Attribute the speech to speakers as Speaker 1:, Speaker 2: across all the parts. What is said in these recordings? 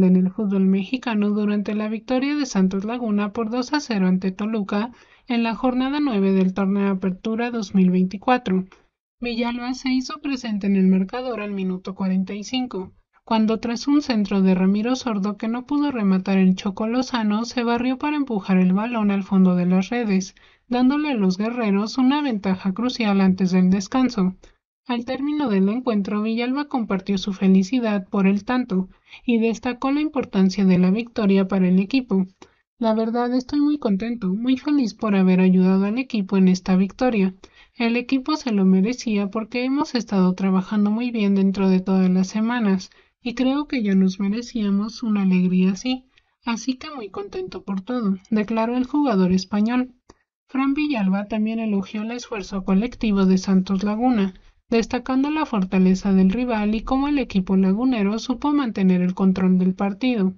Speaker 1: en el fútbol mexicano durante la victoria de Santos Laguna por 2 a 0 ante Toluca en la jornada 9 del torneo de Apertura 2024. Villalba se hizo presente en el marcador al minuto 45, cuando tras un centro de Ramiro Sordo que no pudo rematar el Choco Lozano, se barrió para empujar el balón al fondo de las redes, dándole a los guerreros una ventaja crucial antes del descanso. Al término del encuentro Villalba compartió su felicidad por el tanto y destacó la importancia de la victoria para el equipo. La verdad estoy muy contento, muy feliz por haber ayudado al equipo en esta victoria. El equipo se lo merecía porque hemos estado trabajando muy bien dentro de todas las semanas y creo que ya nos merecíamos una alegría así. Así que muy contento por todo, declaró el jugador español. Fran Villalba también elogió el esfuerzo colectivo de Santos Laguna, destacando la fortaleza del rival y cómo el equipo lagunero supo mantener el control del partido.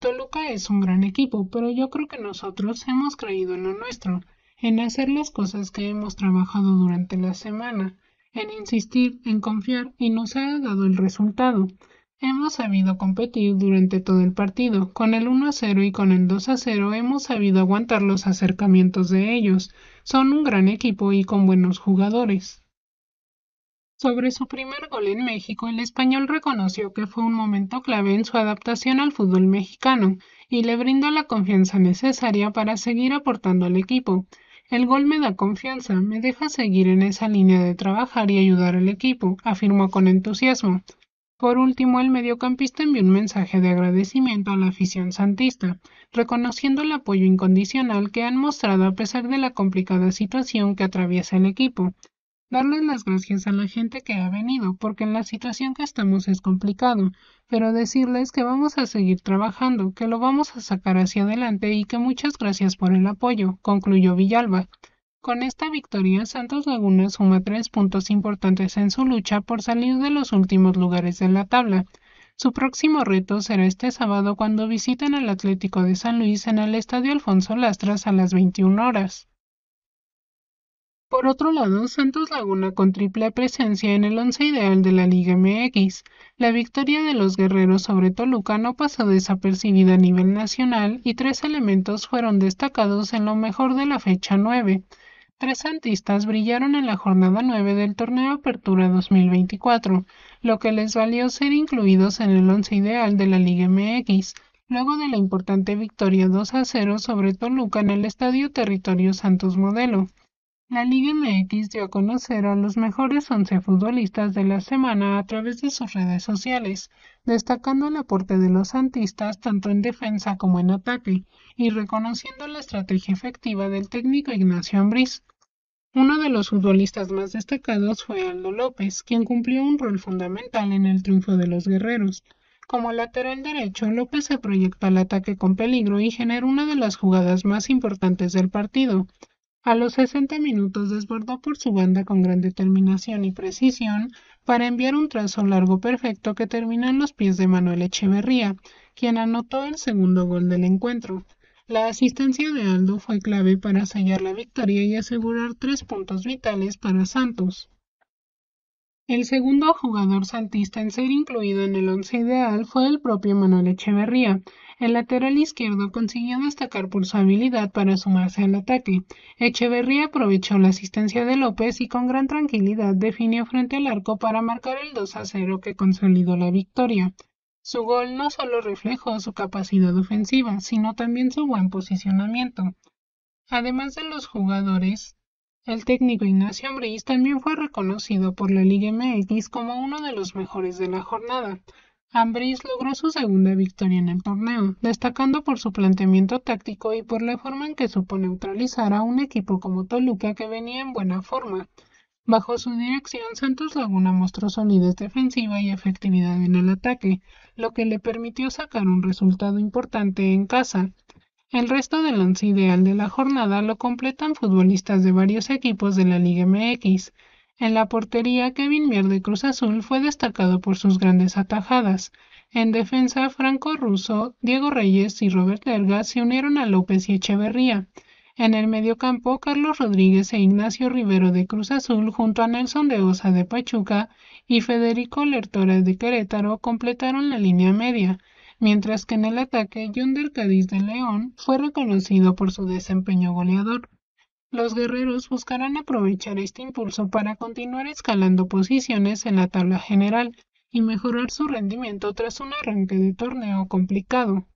Speaker 1: Toluca es un gran equipo, pero yo creo que nosotros hemos creído en lo nuestro, en hacer las cosas que hemos trabajado durante la semana, en insistir, en confiar y nos ha dado el resultado. Hemos sabido competir durante todo el partido. Con el 1 a 0 y con el 2 a 0 hemos sabido aguantar los acercamientos de ellos. Son un gran equipo y con buenos jugadores. Sobre su primer gol en México, el español reconoció que fue un momento clave en su adaptación al fútbol mexicano y le brindó la confianza necesaria para seguir aportando al equipo. El gol me da confianza, me deja seguir en esa línea de trabajar y ayudar al equipo, afirmó con entusiasmo. Por último, el mediocampista envió un mensaje de agradecimiento a la afición santista, reconociendo el apoyo incondicional que han mostrado a pesar de la complicada situación que atraviesa el equipo darles las gracias a la gente que ha venido, porque en la situación que estamos es complicado, pero decirles que vamos a seguir trabajando, que lo vamos a sacar hacia adelante y que muchas gracias por el apoyo, concluyó Villalba. Con esta victoria, Santos Laguna suma tres puntos importantes en su lucha por salir de los últimos lugares de la tabla. Su próximo reto será este sábado cuando visiten al Atlético de San Luis en el Estadio Alfonso Lastras a las 21 horas. Por otro lado, Santos Laguna con triple presencia en el once ideal de la Liga MX. La victoria de los guerreros sobre Toluca no pasó desapercibida a nivel nacional y tres elementos fueron destacados en lo mejor de la fecha 9. Tres santistas brillaron en la jornada 9 del torneo Apertura 2024, lo que les valió ser incluidos en el once ideal de la Liga MX luego de la importante victoria 2 a 0 sobre Toluca en el Estadio Territorio Santos Modelo. La Liga MX dio a conocer a los mejores once futbolistas de la semana a través de sus redes sociales, destacando el aporte de los santistas tanto en defensa como en ataque y reconociendo la estrategia efectiva del técnico Ignacio Ambriz. Uno de los futbolistas más destacados fue Aldo López, quien cumplió un rol fundamental en el triunfo de los guerreros. Como lateral derecho, López se proyectó al ataque con peligro y generó una de las jugadas más importantes del partido, a los 60 minutos desbordó por su banda con gran determinación y precisión para enviar un trazo largo perfecto que terminó en los pies de Manuel Echeverría, quien anotó el segundo gol del encuentro. La asistencia de Aldo fue clave para sellar la victoria y asegurar tres puntos vitales para Santos. El segundo jugador santista en ser incluido en el once ideal fue el propio Manuel Echeverría. El lateral izquierdo consiguió destacar por su habilidad para sumarse al ataque. Echeverría aprovechó la asistencia de López y con gran tranquilidad definió frente al arco para marcar el 2 a 0 que consolidó la victoria. Su gol no solo reflejó su capacidad ofensiva, sino también su buen posicionamiento. Además de los jugadores, el técnico Ignacio Ambriz también fue reconocido por la Liga MX como uno de los mejores de la jornada. Ambriz logró su segunda victoria en el torneo, destacando por su planteamiento táctico y por la forma en que supo neutralizar a un equipo como Toluca que venía en buena forma. Bajo su dirección, Santos Laguna mostró solidez defensiva y efectividad en el ataque, lo que le permitió sacar un resultado importante en casa. El resto del once ideal de la jornada lo completan futbolistas de varios equipos de la Liga MX. En la portería, Kevin Mier de Cruz Azul fue destacado por sus grandes atajadas. En defensa, Franco Russo, Diego Reyes y Robert Delga se unieron a López y Echeverría. En el mediocampo, Carlos Rodríguez e Ignacio Rivero de Cruz Azul junto a Nelson de Osa de Pachuca y Federico Lertora de Querétaro completaron la línea media mientras que en el ataque John Cadiz de León fue reconocido por su desempeño goleador. Los guerreros buscarán aprovechar este impulso para continuar escalando posiciones en la tabla general y mejorar su rendimiento tras un arranque de torneo complicado.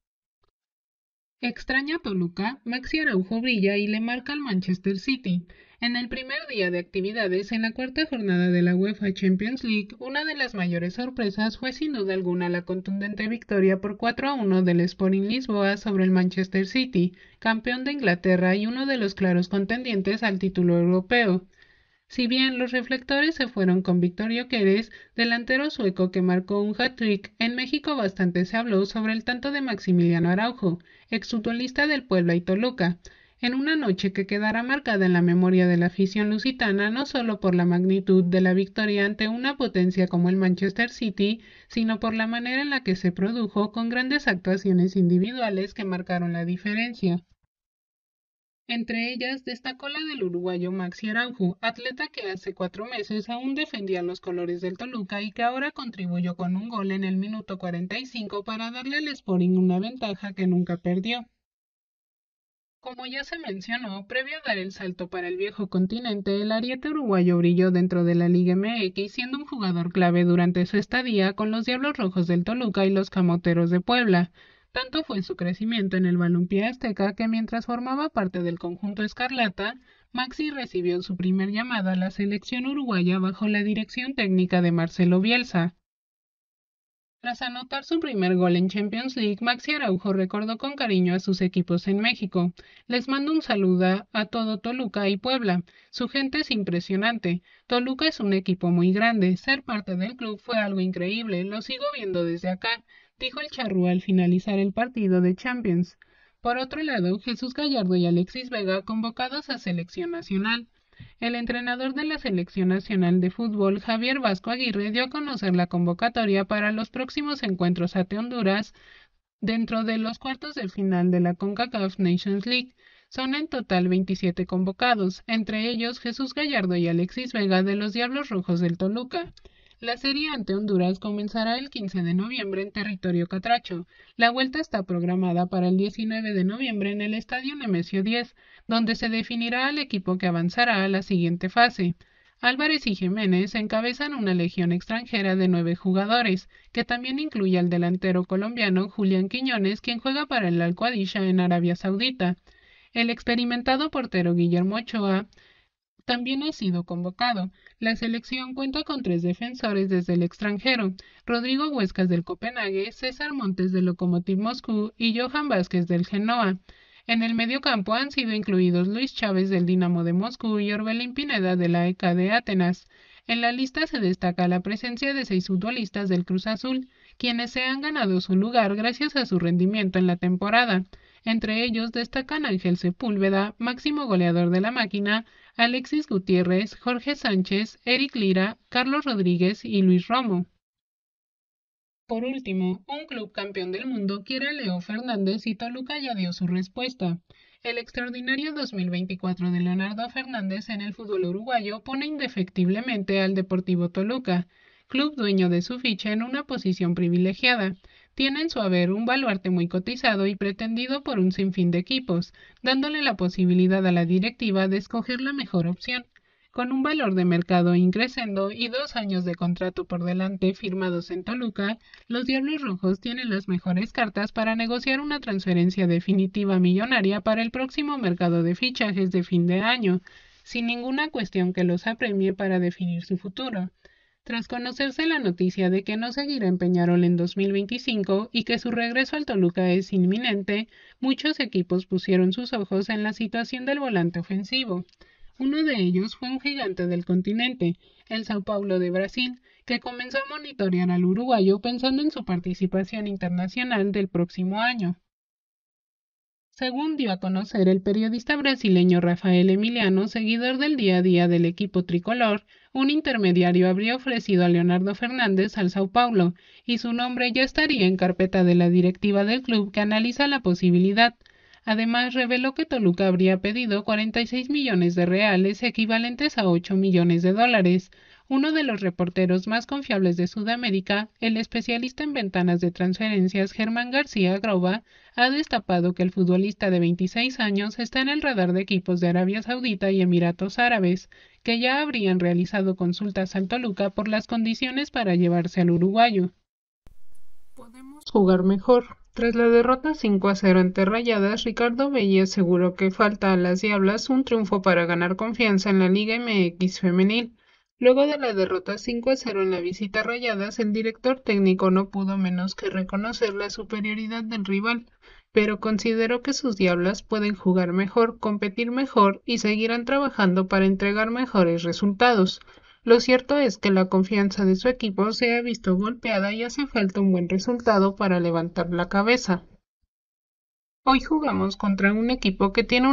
Speaker 1: Extraña Toluca, Maxi Araujo brilla y le marca al Manchester City. En el primer día de actividades en la cuarta jornada de la UEFA Champions League, una de las mayores sorpresas fue sin duda alguna la contundente victoria por 4 a 1 del Sporting Lisboa sobre el Manchester City, campeón de Inglaterra y uno de los claros contendientes al título europeo. Si bien los reflectores se fueron con Victorio Quérez, delantero sueco que marcó un hat-trick, en México bastante se habló sobre el tanto de Maximiliano Araujo, exfutbolista del Puebla y Toluca, en una noche que quedará marcada en la memoria de la afición lusitana no solo por la magnitud de la victoria ante una potencia como el Manchester City, sino por la manera en la que se produjo con grandes actuaciones individuales que marcaron la diferencia. Entre ellas destacó la del uruguayo Maxi Araujo, atleta que hace cuatro meses aún defendía los colores del Toluca y que ahora contribuyó con un gol en el minuto 45 para darle al Sporting una ventaja que nunca perdió. Como ya se mencionó, previo a dar el salto para el viejo continente, el ariete uruguayo brilló dentro de la Liga MX siendo un jugador clave durante su estadía con los Diablos Rojos del Toluca y los Camoteros de Puebla. Tanto fue su crecimiento en el balompié azteca que mientras formaba parte del conjunto escarlata, Maxi recibió su primer llamado a la selección uruguaya bajo la dirección técnica de Marcelo Bielsa. Tras anotar su primer gol en Champions League, Maxi Araujo recordó con cariño a sus equipos en México. Les mando un saludo a todo Toluca y Puebla. Su gente es impresionante. Toluca es un equipo muy grande. Ser parte del club fue algo increíble. Lo sigo viendo desde acá dijo el charrúa al finalizar el partido de Champions. Por otro lado, Jesús Gallardo y Alexis Vega convocados a selección nacional. El entrenador de la Selección Nacional de Fútbol, Javier Vasco Aguirre, dio a conocer la convocatoria para los próximos encuentros ante Honduras dentro de los cuartos de final de la CONCACAF Nations League. Son en total 27 convocados, entre ellos Jesús Gallardo y Alexis Vega de los Diablos Rojos del Toluca. La serie ante Honduras comenzará el 15 de noviembre en territorio catracho. La vuelta está programada para el 19 de noviembre en el Estadio Nemesio 10, donde se definirá al equipo que avanzará a la siguiente fase. Álvarez y Jiménez encabezan una legión extranjera de nueve jugadores, que también incluye al delantero colombiano Julián Quiñones, quien juega para el al en Arabia Saudita. El experimentado portero Guillermo Ochoa también ha sido convocado. La selección cuenta con tres defensores desde el extranjero, Rodrigo Huescas del Copenhague, César Montes del Lokomotiv Moscú y Johan Vázquez del Genoa. En el mediocampo han sido incluidos Luis Chávez del Dinamo de Moscú y Orbelín Pineda de la ECA de Atenas. En la lista se destaca la presencia de seis futbolistas del Cruz Azul, quienes se han ganado su lugar gracias a su rendimiento en la temporada. Entre ellos destacan Ángel Sepúlveda, máximo goleador de la máquina, Alexis Gutiérrez, Jorge Sánchez, Eric Lira, Carlos Rodríguez y Luis Romo. Por último, un club campeón del mundo quiere a Leo Fernández y Toluca ya dio su respuesta. El extraordinario 2024 de Leonardo Fernández en el fútbol uruguayo pone indefectiblemente al Deportivo Toluca, club dueño de su ficha en una posición privilegiada, tiene en su haber un baluarte muy cotizado y pretendido por un sinfín de equipos, dándole la posibilidad a la directiva de escoger la mejor opción. Con un valor de mercado increciendo y dos años de contrato por delante firmados en Toluca, los Diablos Rojos tienen las mejores cartas para negociar una transferencia definitiva millonaria para el próximo mercado de fichajes de fin de año, sin ninguna cuestión que los apremie para definir su futuro. Tras conocerse la noticia de que no seguirá en Peñarol en 2025 y que su regreso al Toluca es inminente, muchos equipos pusieron sus ojos en la situación del volante ofensivo. Uno de ellos fue un gigante del continente, el Sao Paulo de Brasil, que comenzó a monitorear al uruguayo pensando en su participación internacional del próximo año. Según dio a conocer el periodista brasileño Rafael Emiliano, seguidor del día a día del equipo tricolor, un intermediario habría ofrecido a Leonardo Fernández al Sao Paulo y su nombre ya estaría en carpeta de la directiva del club que analiza la posibilidad. Además, reveló que Toluca habría pedido 46 millones de reales, equivalentes a 8 millones de dólares. Uno de los reporteros más confiables de Sudamérica, el especialista en ventanas de transferencias Germán García Groba, ha destapado que el futbolista de 26 años está en el radar de equipos de Arabia Saudita y Emiratos Árabes, que ya habrían realizado consultas al Toluca por las condiciones para llevarse al uruguayo. Podemos jugar mejor. Tras la derrota 5 a 0 ante Rayadas, Ricardo Vélez aseguró que falta a las Diablas un triunfo para ganar confianza en la Liga MX femenil. Luego de la derrota 5 a 0 en la visita a Rayadas, el director técnico no pudo menos que reconocer la superioridad del rival, pero consideró que sus Diablas pueden jugar mejor, competir mejor y seguirán trabajando para entregar mejores resultados. Lo cierto es que la confianza de su equipo se ha visto golpeada y hace falta un buen resultado para levantar la cabeza. Hoy jugamos contra un equipo que tiene